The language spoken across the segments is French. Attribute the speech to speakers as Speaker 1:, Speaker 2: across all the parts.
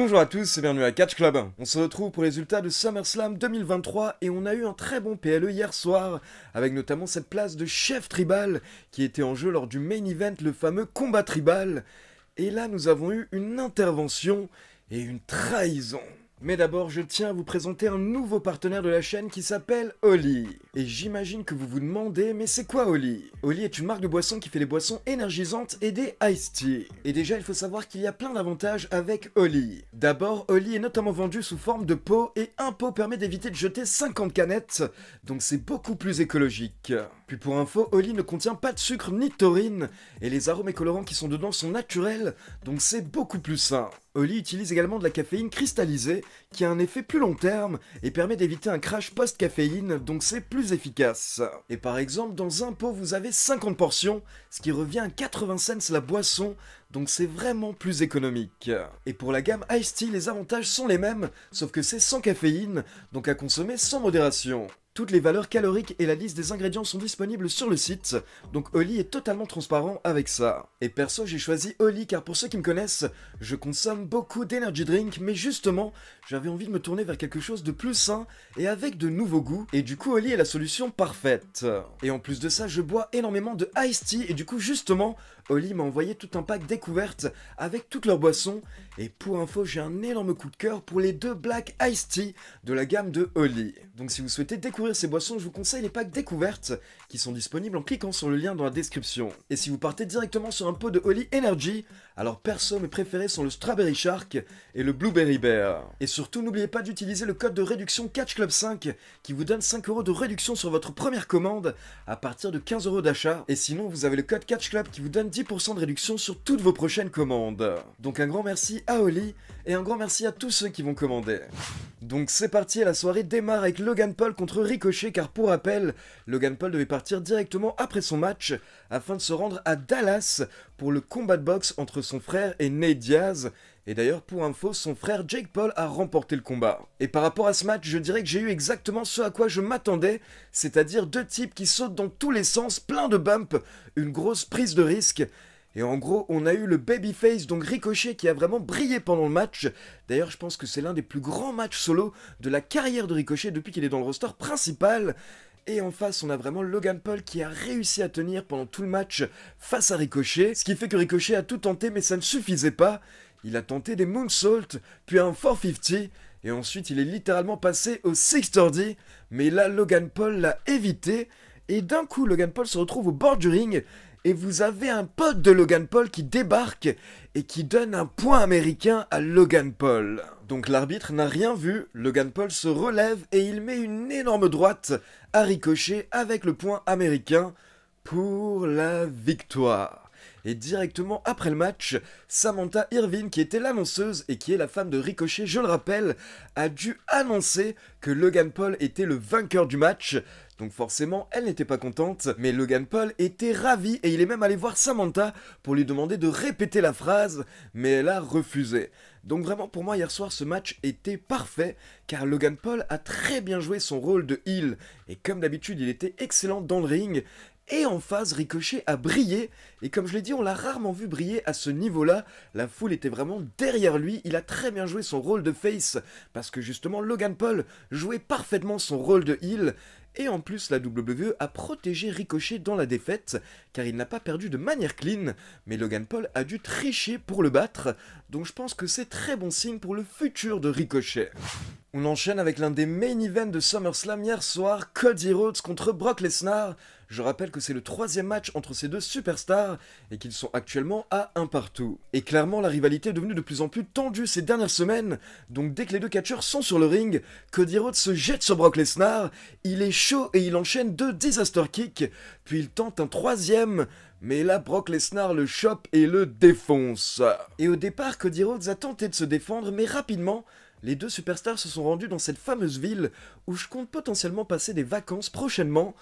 Speaker 1: Bonjour à tous et bienvenue à Catch Club. On se retrouve pour les résultats de SummerSlam 2023 et on a eu un très bon PLE hier soir avec notamment cette place de chef tribal qui était en jeu lors du main event, le fameux combat tribal. Et là nous avons eu une intervention et une trahison. Mais d'abord, je tiens à vous présenter un nouveau partenaire de la chaîne qui s'appelle Oli. Et j'imagine que vous vous demandez, mais c'est quoi Oli Oli est une marque de boissons qui fait des boissons énergisantes et des iced tea. Et déjà, il faut savoir qu'il y a plein d'avantages avec Oli. D'abord, Oli est notamment vendu sous forme de pot et un pot permet d'éviter de jeter 50 canettes, donc c'est beaucoup plus écologique. Puis pour info, Oli ne contient pas de sucre ni de taurine, et les arômes et colorants qui sont dedans sont naturels, donc c'est beaucoup plus sain. Oli utilise également de la caféine cristallisée, qui a un effet plus long terme et permet d'éviter un crash post-caféine, donc c'est plus efficace. Et par exemple, dans un pot, vous avez 50 portions, ce qui revient à 80 cents la boisson, donc c'est vraiment plus économique. Et pour la gamme Ice Tea, les avantages sont les mêmes, sauf que c'est sans caféine, donc à consommer sans modération. Toutes les valeurs caloriques et la liste des ingrédients sont disponibles sur le site, donc Oli est totalement transparent avec ça. Et perso, j'ai choisi Oli car pour ceux qui me connaissent, je consomme beaucoup d'energy drink, mais justement, j'avais envie de me tourner vers quelque chose de plus sain et avec de nouveaux goûts, et du coup Oli est la solution parfaite. Et en plus de ça, je bois énormément de iced tea, et du coup justement, Oli m'a envoyé tout un pack découverte avec toutes leurs boissons, et pour info, j'ai un énorme coup de cœur pour les deux Black Iced Tea de la gamme de Oli. Donc si vous souhaitez découvrir ces boissons, je vous conseille les packs découvertes qui sont disponibles en cliquant sur le lien dans la description. Et si vous partez directement sur un pot de Holy Energy, alors perso, mes préférés sont le Strawberry Shark et le Blueberry Bear. Et surtout, n'oubliez pas d'utiliser le code de réduction Catch Club 5 qui vous donne 5 euros de réduction sur votre première commande à partir de 15 euros d'achat. Et sinon, vous avez le code Catch Club qui vous donne 10% de réduction sur toutes vos prochaines commandes. Donc un grand merci à Oli et un grand merci à tous ceux qui vont commander. Donc c'est parti, la soirée démarre avec Logan Paul contre Ricochet car pour rappel, Logan Paul devait partir directement après son match afin de se rendre à Dallas pour le combat de boxe entre son frère et Nate Diaz. Et d'ailleurs, pour info, son frère Jake Paul a remporté le combat. Et par rapport à ce match, je dirais que j'ai eu exactement ce à quoi je m'attendais, c'est-à-dire deux types qui sautent dans tous les sens, plein de bumps, une grosse prise de risque. Et en gros, on a eu le babyface, donc Ricochet, qui a vraiment brillé pendant le match. D'ailleurs, je pense que c'est l'un des plus grands matchs solo de la carrière de Ricochet depuis qu'il est dans le roster principal. Et en face, on a vraiment Logan Paul qui a réussi à tenir pendant tout le match face à Ricochet. Ce qui fait que Ricochet a tout tenté, mais ça ne suffisait pas. Il a tenté des moonsaults, puis un 450, et ensuite il est littéralement passé au 630. Mais là, Logan Paul l'a évité. Et d'un coup, Logan Paul se retrouve au bord du ring et vous avez un pote de Logan Paul qui débarque et qui donne un point américain à Logan Paul. Donc l'arbitre n'a rien vu, Logan Paul se relève et il met une énorme droite à ricocher avec le point américain pour la victoire. Et directement après le match, Samantha Irvine, qui était l'annonceuse et qui est la femme de Ricochet, je le rappelle, a dû annoncer que Logan Paul était le vainqueur du match. Donc forcément, elle n'était pas contente, mais Logan Paul était ravi et il est même allé voir Samantha pour lui demander de répéter la phrase, mais elle a refusé. Donc vraiment pour moi hier soir ce match était parfait car Logan Paul a très bien joué son rôle de heel et comme d'habitude il était excellent dans le ring et en phase, Ricochet a brillé. Et comme je l'ai dit, on l'a rarement vu briller à ce niveau-là. La foule était vraiment derrière lui. Il a très bien joué son rôle de face. Parce que justement, Logan Paul jouait parfaitement son rôle de heel. Et en plus, la WWE a protégé Ricochet dans la défaite, car il n'a pas perdu de manière clean, mais Logan Paul a dû tricher pour le battre, donc je pense que c'est très bon signe pour le futur de Ricochet. On enchaîne avec l'un des main events de SummerSlam hier soir, Cody Rhodes contre Brock Lesnar. Je rappelle que c'est le troisième match entre ces deux superstars et qu'ils sont actuellement à un partout. Et clairement, la rivalité est devenue de plus en plus tendue ces dernières semaines, donc dès que les deux catcheurs sont sur le ring, Cody Rhodes se jette sur Brock Lesnar, il est chaud et il enchaîne deux disaster kicks, puis il tente un troisième, mais là, Brock Lesnar le chope et le défonce. Et au départ, Cody Rhodes a tenté de se défendre, mais rapidement, les deux superstars se sont rendus dans cette fameuse ville où je compte potentiellement passer des vacances prochainement,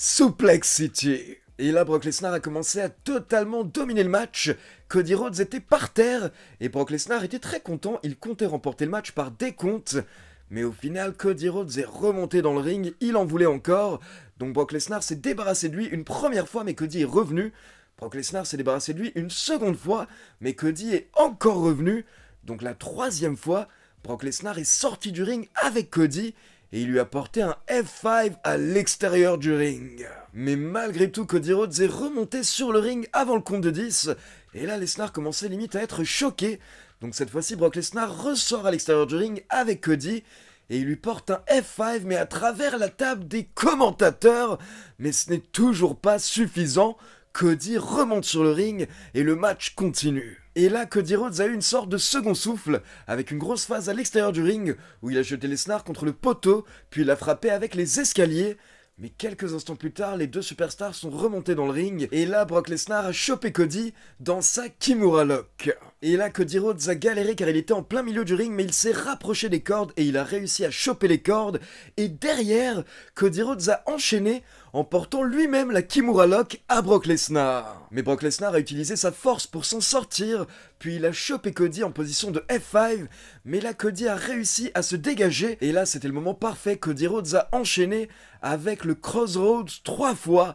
Speaker 1: Suplex City. Et là, Brock Lesnar a commencé à totalement dominer le match. Cody Rhodes était par terre et Brock Lesnar était très content. Il comptait remporter le match par décompte. Mais au final, Cody Rhodes est remonté dans le ring. Il en voulait encore. Donc Brock Lesnar s'est débarrassé de lui une première fois, mais Cody est revenu. Brock Lesnar s'est débarrassé de lui une seconde fois, mais Cody est encore revenu. Donc la troisième fois, Brock Lesnar est sorti du ring avec Cody et il lui a porté un F5 à l'extérieur du ring. Mais malgré tout, Cody Rhodes est remonté sur le ring avant le compte de 10, et là Lesnar commençait limite à être choqué. Donc cette fois-ci, Brock Lesnar ressort à l'extérieur du ring avec Cody, et il lui porte un F5 mais à travers la table des commentateurs, mais ce n'est toujours pas suffisant. Cody remonte sur le ring et le match continue. Et là, Cody Rhodes a eu une sorte de second souffle, avec une grosse phase à l'extérieur du ring, où il a jeté les Lesnar contre le poteau, puis il l'a frappé avec les escaliers, mais quelques instants plus tard, les deux superstars sont remontés dans le ring, et là, Brock Lesnar a chopé Cody dans sa Kimura Lock. Et là, Cody Rhodes a galéré car il était en plein milieu du ring, mais il s'est rapproché des cordes et il a réussi à choper les cordes. Et derrière, Cody Rhodes a enchaîné en portant lui-même la Kimura Lock à Brock Lesnar. Mais Brock Lesnar a utilisé sa force pour s'en sortir, puis il a chopé Cody en position de F5, mais là Cody a réussi à se dégager, et là c'était le moment parfait, Cody Rhodes a enchaîné avec le Crossroads trois fois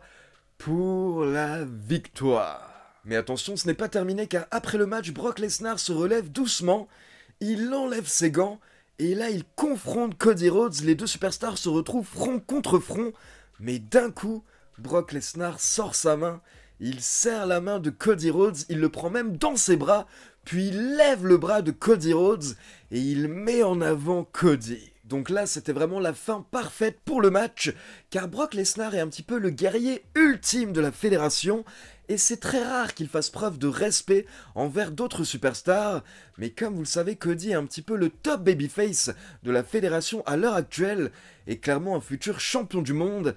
Speaker 1: pour la victoire. Mais attention, ce n'est pas terminé car après le match, Brock Lesnar se relève doucement, il enlève ses gants, et là, il confronte Cody Rhodes, les deux superstars se retrouvent front contre front mais d'un coup, Brock Lesnar sort sa main, il serre la main de Cody Rhodes, il le prend même dans ses bras, puis il lève le bras de Cody Rhodes et il met en avant Cody. Donc là, c'était vraiment la fin parfaite pour le match, car Brock Lesnar est un petit peu le guerrier ultime de la fédération, et c'est très rare qu'il fasse preuve de respect envers d'autres superstars, mais comme vous le savez, Cody est un petit peu le top babyface de la fédération à l'heure actuelle, et clairement un futur champion du monde,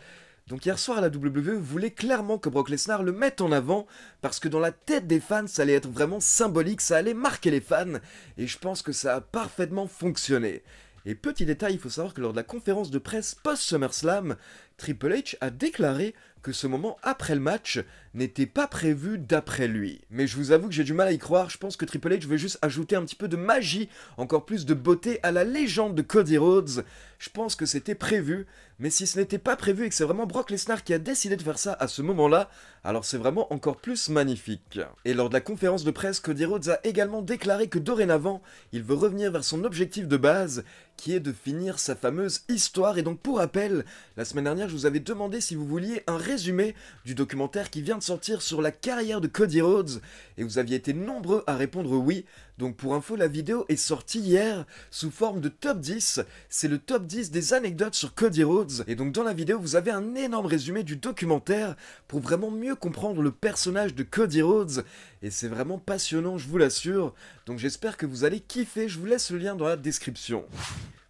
Speaker 1: donc hier soir, la WWE voulait clairement que Brock Lesnar le mette en avant, parce que dans la tête des fans, ça allait être vraiment symbolique, ça allait marquer les fans, et je pense que ça a parfaitement fonctionné. Et petit détail, il faut savoir que lors de la conférence de presse post-SummerSlam, Triple H a déclaré que ce moment après le match n'était pas prévu d'après lui. Mais je vous avoue que j'ai du mal à y croire, je pense que Triple H veut juste ajouter un petit peu de magie, encore plus de beauté à la légende de Cody Rhodes. Je pense que c'était prévu, mais si ce n'était pas prévu et que c'est vraiment Brock Lesnar qui a décidé de faire ça à ce moment-là, alors c'est vraiment encore plus magnifique. Et lors de la conférence de presse, Cody Rhodes a également déclaré que dorénavant, il veut revenir vers son objectif de base, qui est de finir sa fameuse histoire. Et donc pour rappel, la semaine dernière, je vous avais demandé si vous vouliez un résumé du documentaire qui vient de sortir sur la carrière de Cody Rhodes, et vous aviez été nombreux à répondre oui. Donc pour info, la vidéo est sortie hier sous forme de top 10. C'est le top 10 des anecdotes sur Cody Rhodes. Et donc dans la vidéo, vous avez un énorme résumé du documentaire pour vraiment mieux comprendre le personnage de Cody Rhodes. Et c'est vraiment passionnant, je vous l'assure. Donc j'espère que vous allez kiffer. Je vous laisse le lien dans la description.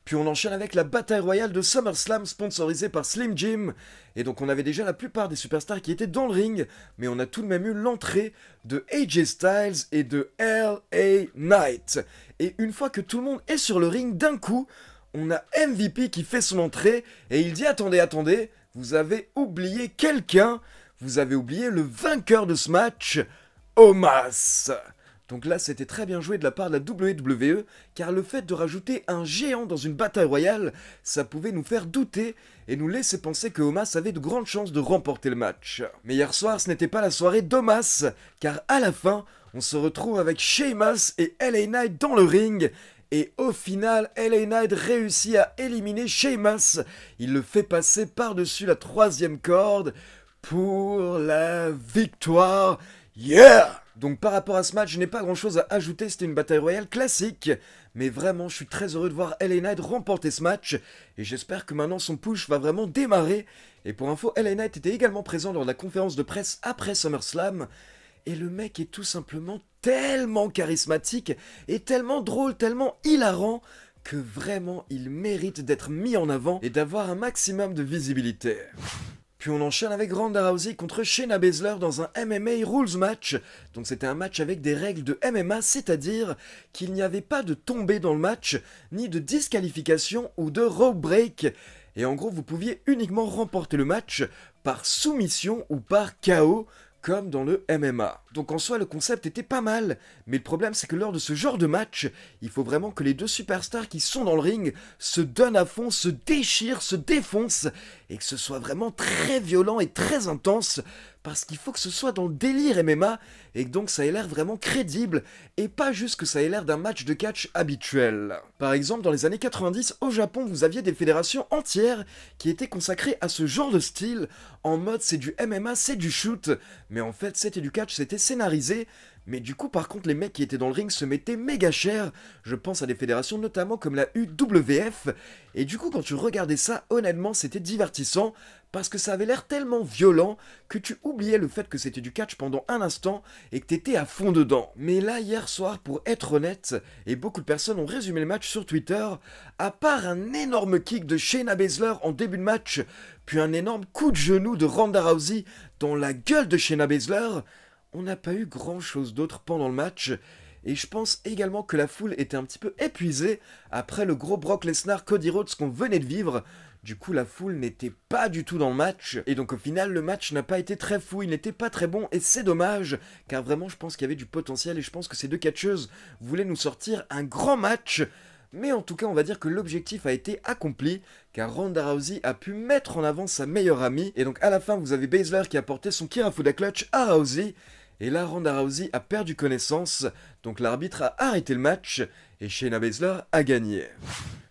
Speaker 1: Puis on enchaîne avec la bataille royale de SummerSlam sponsorisée par Slim Jim. Et donc on avait déjà la plupart des superstars qui étaient dans le ring, mais on a tout de même eu l'entrée de AJ Styles et de LA Knight. Et une fois que tout le monde est sur le ring, d'un coup, on a MVP qui fait son entrée et il dit attendez, attendez, vous avez oublié quelqu'un, vous avez oublié le vainqueur de ce match, Omas. Donc là, c'était très bien joué de la part de la WWE, car le fait de rajouter un géant dans une bataille royale, ça pouvait nous faire douter et nous laisser penser que Omas avait de grandes chances de remporter le match. Mais hier soir, ce n'était pas la soirée d'Omas, car à la fin, on se retrouve avec Sheamus et LA Knight dans le ring, et au final, LA Knight réussit à éliminer Sheamus. Il le fait passer par-dessus la troisième corde pour la victoire. Yeah! Donc par rapport à ce match, je n'ai pas grand chose à ajouter, c'était une bataille royale classique. Mais vraiment, je suis très heureux de voir LA Knight remporter ce match. Et j'espère que maintenant son push va vraiment démarrer. Et pour info, LA Knight était également présent lors de la conférence de presse après SummerSlam. Et le mec est tout simplement tellement charismatique et tellement drôle, tellement hilarant que vraiment il mérite d'être mis en avant et d'avoir un maximum de visibilité. Puis on enchaîne avec Ronda Rousey contre Shayna Baszler dans un MMA Rules match. Donc c'était un match avec des règles de MMA, c'est-à-dire qu'il n'y avait pas de tombée dans le match, ni de disqualification ou de rope break. Et en gros, vous pouviez uniquement remporter le match par soumission ou par KO, comme dans le MMA. Donc en soi, le concept était pas mal, mais le problème c'est que lors de ce genre de match, il faut vraiment que les deux superstars qui sont dans le ring se donnent à fond, se déchirent, se défoncent, et que ce soit vraiment très violent et très intense parce qu'il faut que ce soit dans le délire MMA, et que donc ça ait l'air vraiment crédible, et pas juste que ça ait l'air d'un match de catch habituel. Par exemple, dans les années 90, au Japon, vous aviez des fédérations entières qui étaient consacrées à ce genre de style, en mode c'est du MMA, c'est du shoot, mais en fait c'était du catch, c'était scénarisé, mais du coup, par contre, les mecs qui étaient dans le ring se mettaient méga cher. Je pense à des fédérations notamment comme la UWF. Et du coup, quand tu regardais ça, honnêtement, c'était divertissant parce que ça avait l'air tellement violent que tu oubliais le fait que c'était du catch pendant un instant et que t'étais à fond dedans. Mais là, hier soir, pour être honnête, et beaucoup de personnes ont résumé le match sur Twitter, à part un énorme kick de Shayna Baszler en début de match, puis un énorme coup de genou de Ronda Rousey dans la gueule de Shayna Baszler, on n'a pas eu grand-chose d'autre pendant le match. Et je pense également que la foule était un petit peu épuisée après le gros Brock Lesnar Cody Rhodes qu'on venait de vivre. Du coup, la foule n'était pas du tout dans le match. Et donc, au final, le match n'a pas été très fou, il n'était pas très bon. Et c'est dommage, car vraiment, je pense qu'il y avait du potentiel. Et je pense que ces deux catcheuses voulaient nous sortir un grand match. Mais en tout cas, on va dire que l'objectif a été accompli, car Ronda Rousey a pu mettre en avant sa meilleure amie. Et donc, à la fin, vous avez Baszler qui a porté son Kirafuda Clutch à Rousey. Et là, Ronda Rousey a perdu connaissance, donc l'arbitre a arrêté le match et Shayna Baszler a gagné.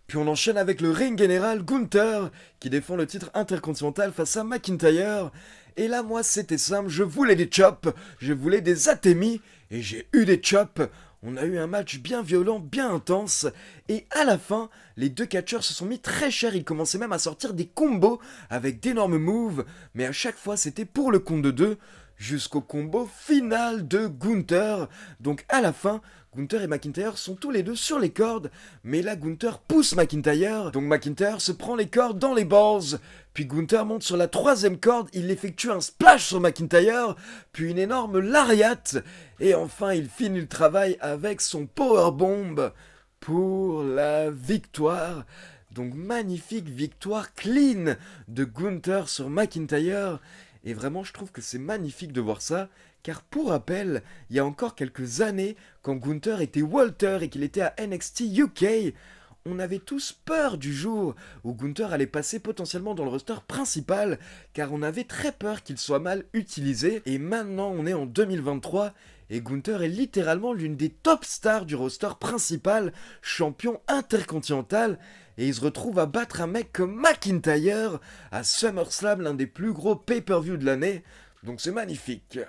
Speaker 1: Puis on enchaîne avec le ring général Gunther qui défend le titre intercontinental face à McIntyre. Et là, moi, c'était simple, je voulais des chops, je voulais des atémis et j'ai eu des chops. On a eu un match bien violent, bien intense, et à la fin, les deux catcheurs se sont mis très cher, ils commençaient même à sortir des combos avec d'énormes moves, mais à chaque fois c'était pour le compte de deux, jusqu'au combo final de Gunther. Donc à la fin, Gunther et McIntyre sont tous les deux sur les cordes, mais là Gunther pousse McIntyre, donc McIntyre se prend les cordes dans les balls, puis Gunther monte sur la troisième corde, il effectue un splash sur McIntyre, puis une énorme lariat, et enfin il finit le travail avec son powerbomb pour la victoire. Donc magnifique victoire clean de Gunther sur McIntyre et vraiment, je trouve que c'est magnifique de voir ça, car pour rappel, il y a encore quelques années, quand Gunther était Walter et qu'il était à NXT UK, on avait tous peur du jour où Gunther allait passer potentiellement dans le roster principal, car on avait très peur qu'il soit mal utilisé, et maintenant on est en 2023, et Gunther est littéralement l'une des top stars du roster principal, champion intercontinental, et il se retrouve à battre un mec comme McIntyre à SummerSlam, l'un des plus gros pay-per-view de l'année, donc c'est magnifique.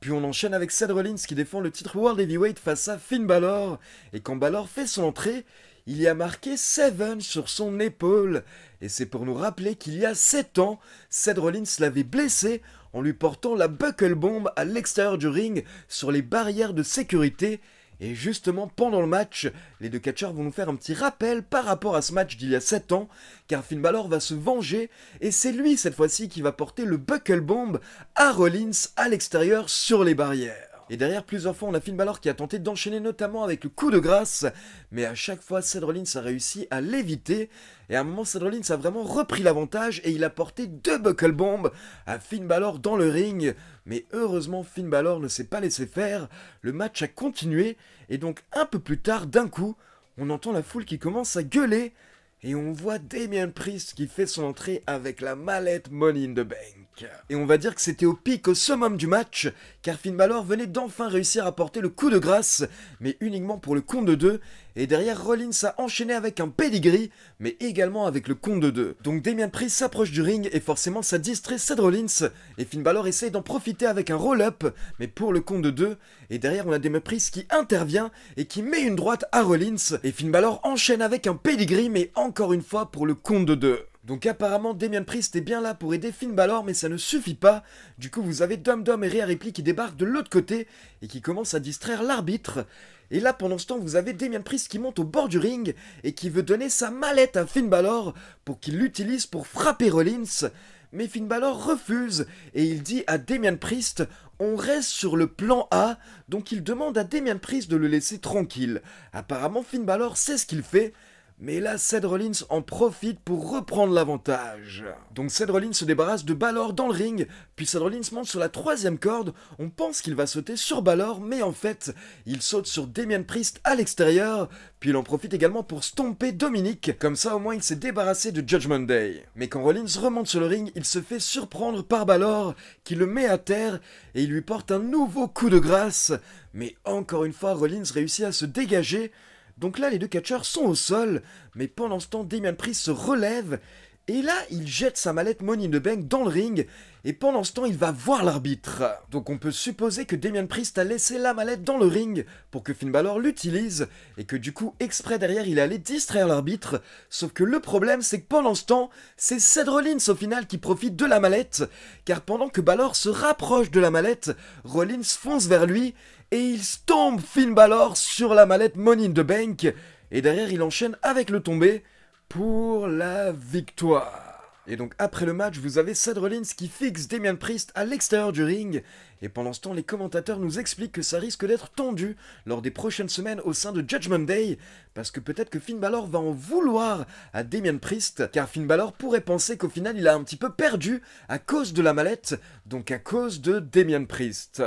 Speaker 1: Puis on enchaîne avec Seth Rollins qui défend le titre World Heavyweight face à Finn Balor, et quand Balor fait son entrée, il y a marqué Seven sur son épaule, et c'est pour nous rappeler qu'il y a 7 ans, Seth Rollins l'avait blessé en lui portant la buckle bomb à l'extérieur du ring sur les barrières de sécurité et justement, pendant le match, les deux catcheurs vont nous faire un petit rappel par rapport à ce match d'il y a 7 ans, car Finn Balor va se venger, et c'est lui cette fois-ci qui va porter le buckle bomb à Rollins à l'extérieur sur les barrières. Et derrière, plusieurs fois, on a Finn Balor qui a tenté d'enchaîner notamment avec le coup de grâce, mais à chaque fois, Seth Rollins a réussi à l'éviter. Et à un moment, Seth Rollins a vraiment repris l'avantage et il a porté deux buckle bombs à Finn Balor dans le ring. Mais heureusement, Finn Balor ne s'est pas laissé faire. Le match a continué et donc un peu plus tard, d'un coup, on entend la foule qui commence à gueuler et on voit Damien Priest qui fait son entrée avec la mallette Money in the Bank. Et on va dire que c'était au pic, au summum du match, car Finn Balor venait d'enfin réussir à porter le coup de grâce, mais uniquement pour le compte de deux, et derrière Rollins a enchaîné avec un pedigree, mais également avec le compte de deux. Donc Damien Price s'approche du ring et forcément ça distrait Seth Rollins, et Finn Balor essaye d'en profiter avec un roll-up, mais pour le compte de deux, et derrière on a Damien Price qui intervient et qui met une droite à Rollins, et Finn Balor enchaîne avec un pedigree, mais encore une fois pour le compte de deux. Donc apparemment Damien Priest est bien là pour aider Finn Balor mais ça ne suffit pas. Du coup vous avez Dom Dom et Rhea Ripley qui débarquent de l'autre côté et qui commencent à distraire l'arbitre. Et là pendant ce temps vous avez Damien Priest qui monte au bord du ring et qui veut donner sa mallette à Finn Balor pour qu'il l'utilise pour frapper Rollins. Mais Finn Balor refuse et il dit à Damien Priest on reste sur le plan A, donc il demande à Damien Priest de le laisser tranquille. Apparemment Finn Balor sait ce qu'il fait mais là, Ced Rollins en profite pour reprendre l'avantage. Donc Ced Rollins se débarrasse de Balor dans le ring, puis Ced Rollins monte sur la troisième corde, on pense qu'il va sauter sur Balor, mais en fait, il saute sur Damien Priest à l'extérieur, puis il en profite également pour stomper Dominique, comme ça au moins il s'est débarrassé de Judgment Day. Mais quand Rollins remonte sur le ring, il se fait surprendre par Balor, qui le met à terre, et il lui porte un nouveau coup de grâce, mais encore une fois, Rollins réussit à se dégager, donc là, les deux catcheurs sont au sol, mais pendant ce temps, Demian Priest se relève, et là, il jette sa mallette Money in the Bank dans le ring, et pendant ce temps, il va voir l'arbitre. Donc on peut supposer que Demian Priest a laissé la mallette dans le ring pour que Finn Balor l'utilise, et que du coup, exprès derrière, il allait distraire l'arbitre. Sauf que le problème, c'est que pendant ce temps, c'est Seth Rollins au final qui profite de la mallette, car pendant que Balor se rapproche de la mallette, Rollins fonce vers lui, et il stompe Finn Balor sur la mallette Monine de the Bank et derrière il enchaîne avec le tombé pour la victoire. Et donc après le match, vous avez Seth qui fixe Damien Priest à l'extérieur du ring et pendant ce temps, les commentateurs nous expliquent que ça risque d'être tendu lors des prochaines semaines au sein de Judgment Day, parce que peut-être que Finn Balor va en vouloir à Damien Priest, car Finn Balor pourrait penser qu'au final il a un petit peu perdu à cause de la mallette, donc à cause de Damien Priest.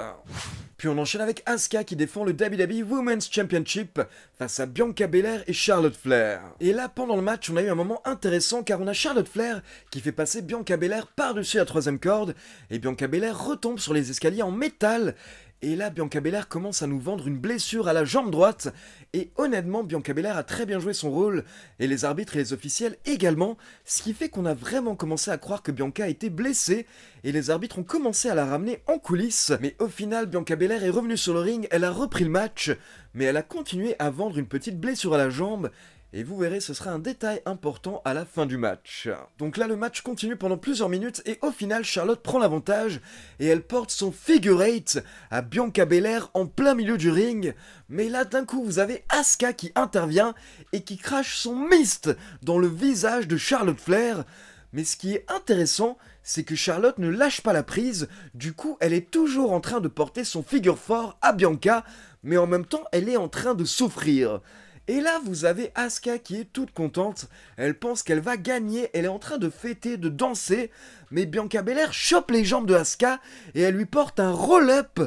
Speaker 1: Puis on enchaîne avec Asuka qui défend le WWE Women's Championship face à Bianca Belair et Charlotte Flair. Et là, pendant le match, on a eu un moment intéressant car on a Charlotte Flair qui fait passer Bianca Belair par-dessus la troisième corde et Bianca Belair retombe sur les escaliers en métal. Et là, Bianca Belair commence à nous vendre une blessure à la jambe droite. Et honnêtement, Bianca Belair a très bien joué son rôle, et les arbitres et les officiels également, ce qui fait qu'on a vraiment commencé à croire que Bianca a été blessée, et les arbitres ont commencé à la ramener en coulisses. Mais au final, Bianca Belair est revenue sur le ring, elle a repris le match, mais elle a continué à vendre une petite blessure à la jambe, et vous verrez, ce sera un détail important à la fin du match. Donc là, le match continue pendant plusieurs minutes et au final, Charlotte prend l'avantage et elle porte son figure 8 à Bianca Belair en plein milieu du ring. Mais là, d'un coup, vous avez Asuka qui intervient et qui crache son mist dans le visage de Charlotte Flair. Mais ce qui est intéressant, c'est que Charlotte ne lâche pas la prise, du coup elle est toujours en train de porter son figure fort à Bianca, mais en même temps elle est en train de souffrir. Et là, vous avez Asuka qui est toute contente. Elle pense qu'elle va gagner. Elle est en train de fêter, de danser. Mais Bianca Belair chope les jambes de Asuka et elle lui porte un roll-up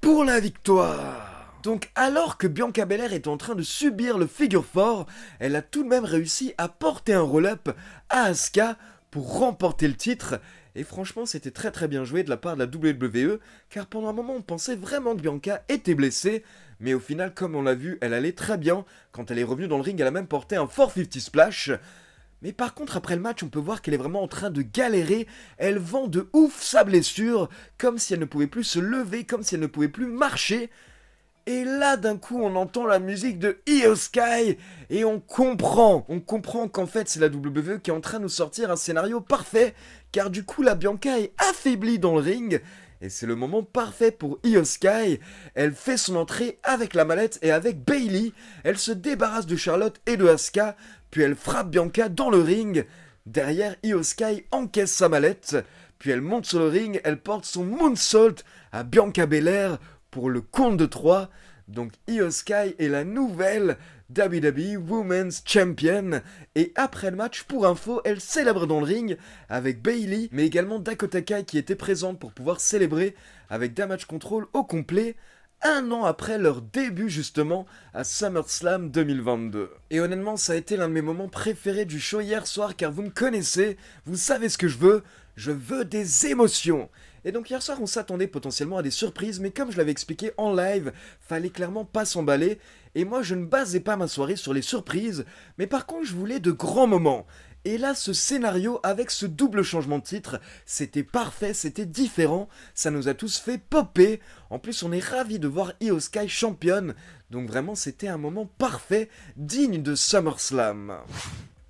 Speaker 1: pour la victoire. Donc alors que Bianca Belair est en train de subir le figure fort, elle a tout de même réussi à porter un roll-up à Asuka pour remporter le titre et franchement, c'était très très bien joué de la part de la WWE, car pendant un moment, on pensait vraiment que Bianca était blessée, mais au final, comme on l'a vu, elle allait très bien. Quand elle est revenue dans le ring, elle a même porté un fort 450 splash. Mais par contre, après le match, on peut voir qu'elle est vraiment en train de galérer. Elle vend de ouf sa blessure, comme si elle ne pouvait plus se lever, comme si elle ne pouvait plus marcher. Et là, d'un coup, on entend la musique de Io Sky et on comprend. On comprend qu'en fait, c'est la WWE qui est en train de nous sortir un scénario parfait, car du coup, la Bianca est affaiblie dans le ring. Et c'est le moment parfait pour Io Sky. Elle fait son entrée avec la mallette et avec Bailey. Elle se débarrasse de Charlotte et de Asuka, puis elle frappe Bianca dans le ring. Derrière, Io Sky encaisse sa mallette, puis elle monte sur le ring, elle porte son moonsault à Bianca Belair pour le compte de 3. Donc Io Sky est la nouvelle WWE Women's Champion. Et après le match, pour info, elle célèbre dans le ring avec Bailey, mais également Dakota Kai qui était présente pour pouvoir célébrer avec Damage Control au complet un an après leur début justement à SummerSlam 2022. Et honnêtement, ça a été l'un de mes moments préférés du show hier soir car vous me connaissez, vous savez ce que je veux, je veux des émotions. Et donc hier soir, on s'attendait potentiellement à des surprises, mais comme je l'avais expliqué en live, fallait clairement pas s'emballer. Et moi, je ne basais pas ma soirée sur les surprises, mais par contre, je voulais de grands moments. Et là, ce scénario avec ce double changement de titre, c'était parfait, c'était différent, ça nous a tous fait popper. En plus, on est ravis de voir Io Sky championne, donc vraiment, c'était un moment parfait, digne de SummerSlam.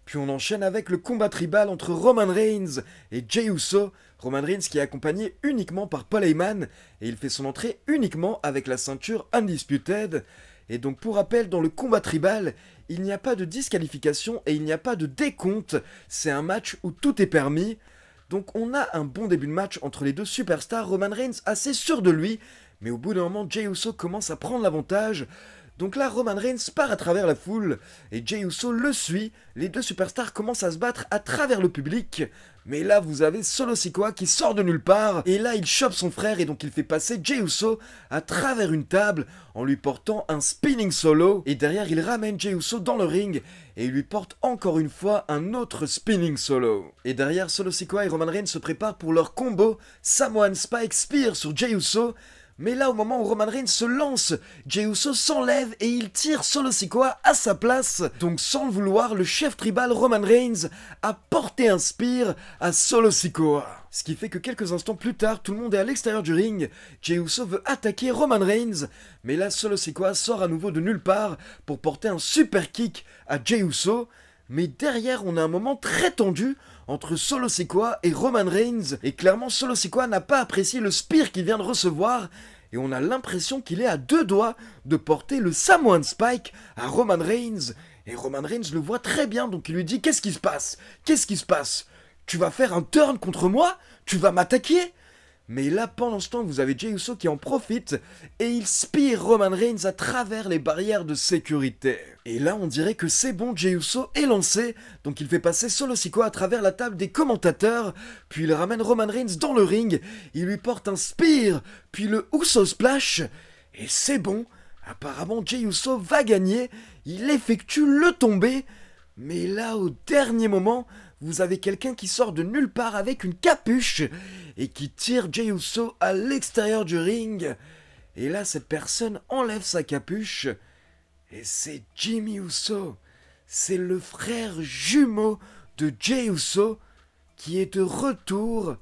Speaker 1: Puis on enchaîne avec le combat tribal entre Roman Reigns et Jey Uso, Roman Reigns qui est accompagné uniquement par Paul Heyman et il fait son entrée uniquement avec la ceinture Undisputed. Et donc pour rappel, dans le combat tribal, il n'y a pas de disqualification et il n'y a pas de décompte, c'est un match où tout est permis. Donc on a un bon début de match entre les deux superstars, Roman Reigns assez sûr de lui, mais au bout d'un moment, Jey Uso commence à prendre l'avantage. Donc là, Roman Reigns part à travers la foule et Jey Uso le suit. Les deux superstars commencent à se battre à travers le public. Mais là, vous avez Solo Sikoa qui sort de nulle part et là, il chope son frère et donc il fait passer Jey Uso à travers une table en lui portant un spinning solo. Et derrière, il ramène Jey Uso dans le ring et il lui porte encore une fois un autre spinning solo. Et derrière, Solo Sikoa et Roman Reigns se préparent pour leur combo Samoan Spike Spear sur Jey Uso mais là, au moment où Roman Reigns se lance, Jey Uso s'enlève et il tire Solo Sikoa à sa place. Donc sans le vouloir, le chef tribal Roman Reigns a porté un spear à Solo Sikoa. Ce qui fait que quelques instants plus tard, tout le monde est à l'extérieur du ring. Jey Uso veut attaquer Roman Reigns, mais là Solo Sikoa sort à nouveau de nulle part pour porter un super kick à Jey Uso. Mais derrière, on a un moment très tendu entre Solo et Roman Reigns. Et clairement, Solo n'a pas apprécié le spear qu'il vient de recevoir. Et on a l'impression qu'il est à deux doigts de porter le Samoan Spike à Roman Reigns. Et Roman Reigns le voit très bien, donc il lui dit Qu'est-ce qui se passe Qu'est-ce qui se passe Tu vas faire un turn contre moi Tu vas m'attaquer mais là, pendant ce temps, vous avez Jey qui en profite et il spire Roman Reigns à travers les barrières de sécurité. Et là, on dirait que c'est bon, Jey Uso est lancé, donc il fait passer Solo Sikoa à travers la table des commentateurs, puis il ramène Roman Reigns dans le ring, il lui porte un spear, puis le Uso Splash, et c'est bon, apparemment Jey va gagner, il effectue le tombé, mais là, au dernier moment, vous avez quelqu'un qui sort de nulle part avec une capuche et qui tire Jey Uso à l'extérieur du ring. Et là, cette personne enlève sa capuche et c'est Jimmy Uso. C'est le frère jumeau de Jey Uso qui est de retour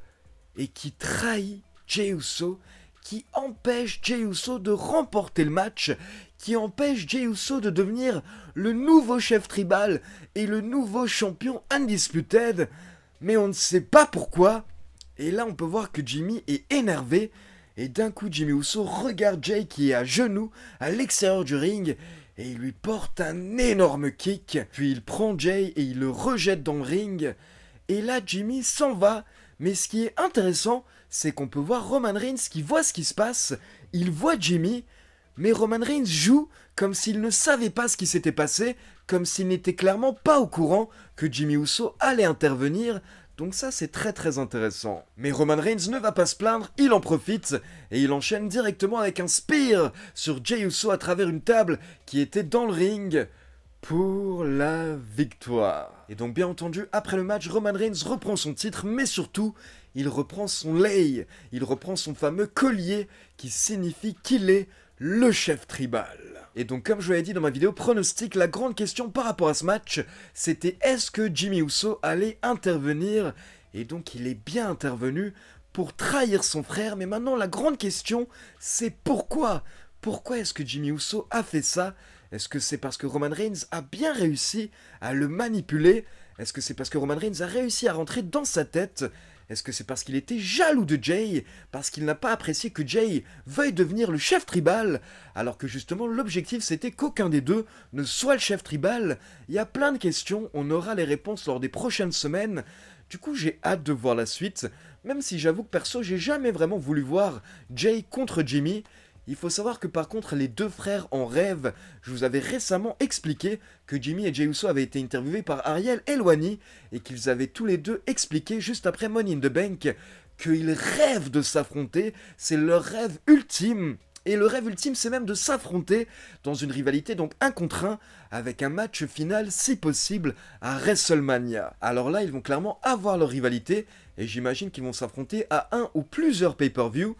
Speaker 1: et qui trahit Jey Uso, qui empêche Jey Uso de remporter le match qui empêche Jay Uso de devenir le nouveau chef tribal et le nouveau champion undisputed. Mais on ne sait pas pourquoi. Et là, on peut voir que Jimmy est énervé. Et d'un coup, Jimmy Uso regarde Jay qui est à genoux à l'extérieur du ring et il lui porte un énorme kick. Puis il prend Jay et il le rejette dans le ring. Et là, Jimmy s'en va. Mais ce qui est intéressant, c'est qu'on peut voir Roman Reigns qui voit ce qui se passe. Il voit Jimmy mais Roman Reigns joue comme s'il ne savait pas ce qui s'était passé, comme s'il n'était clairement pas au courant que Jimmy Uso allait intervenir, donc ça c'est très très intéressant. Mais Roman Reigns ne va pas se plaindre, il en profite et il enchaîne directement avec un spear sur Jay Uso à travers une table qui était dans le ring pour la victoire. Et donc bien entendu, après le match, Roman Reigns reprend son titre, mais surtout, il reprend son lay, il reprend son fameux collier qui signifie qu'il est le chef tribal. Et donc comme je vous dit dans ma vidéo pronostic, la grande question par rapport à ce match, c'était est-ce que Jimmy Uso allait intervenir Et donc il est bien intervenu pour trahir son frère, mais maintenant la grande question, c'est pourquoi Pourquoi est-ce que Jimmy Uso a fait ça Est-ce que c'est parce que Roman Reigns a bien réussi à le manipuler Est-ce que c'est parce que Roman Reigns a réussi à rentrer dans sa tête est-ce que c'est parce qu'il était jaloux de Jay, parce qu'il n'a pas apprécié que Jay veuille devenir le chef tribal, alors que justement l'objectif c'était qu'aucun des deux ne soit le chef tribal Il y a plein de questions, on aura les réponses lors des prochaines semaines. Du coup, j'ai hâte de voir la suite, même si j'avoue que perso, j'ai jamais vraiment voulu voir Jay contre Jimmy, il faut savoir que par contre, les deux frères en rêve, je vous avais récemment expliqué que Jimmy et Jey Uso avaient été interviewés par Ariel et et qu'ils avaient tous les deux expliqué juste après Money in the Bank qu'ils rêvent de s'affronter, c'est leur rêve ultime. Et le rêve ultime, c'est même de s'affronter dans une rivalité donc un contre un, avec un match final si possible à WrestleMania. Alors là, ils vont clairement avoir leur rivalité, et j'imagine qu'ils vont s'affronter à un ou plusieurs pay-per-view,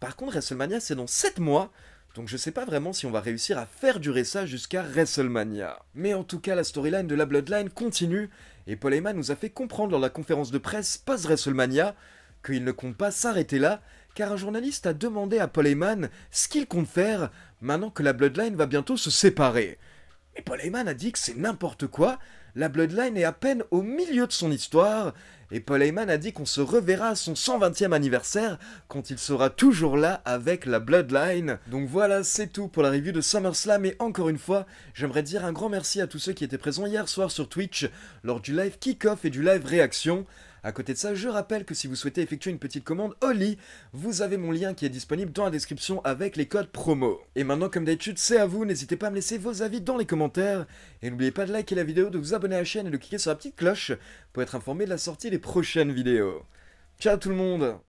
Speaker 1: par contre, WrestleMania, c'est dans 7 mois, donc je sais pas vraiment si on va réussir à faire durer ça jusqu'à WrestleMania. Mais en tout cas, la storyline de la Bloodline continue, et Paul Heyman nous a fait comprendre lors de la conférence de presse post WrestleMania qu'il ne compte pas s'arrêter là, car un journaliste a demandé à Paul Heyman ce qu'il compte faire maintenant que la Bloodline va bientôt se séparer. Mais Paul Heyman a dit que c'est n'importe quoi, la Bloodline est à peine au milieu de son histoire, et Paul Heyman a dit qu'on se reverra à son 120e anniversaire quand il sera toujours là avec la Bloodline. Donc voilà, c'est tout pour la review de SummerSlam et encore une fois, j'aimerais dire un grand merci à tous ceux qui étaient présents hier soir sur Twitch lors du live kick-off et du live réaction. À côté de ça, je rappelle que si vous souhaitez effectuer une petite commande Oli, vous avez mon lien qui est disponible dans la description avec les codes promo. Et maintenant, comme d'habitude, c'est à vous, n'hésitez pas à me laisser vos avis dans les commentaires, et n'oubliez pas de liker la vidéo, de vous abonner à la chaîne et de cliquer sur la petite cloche pour être informé de la sortie des prochaines vidéos. Ciao tout le monde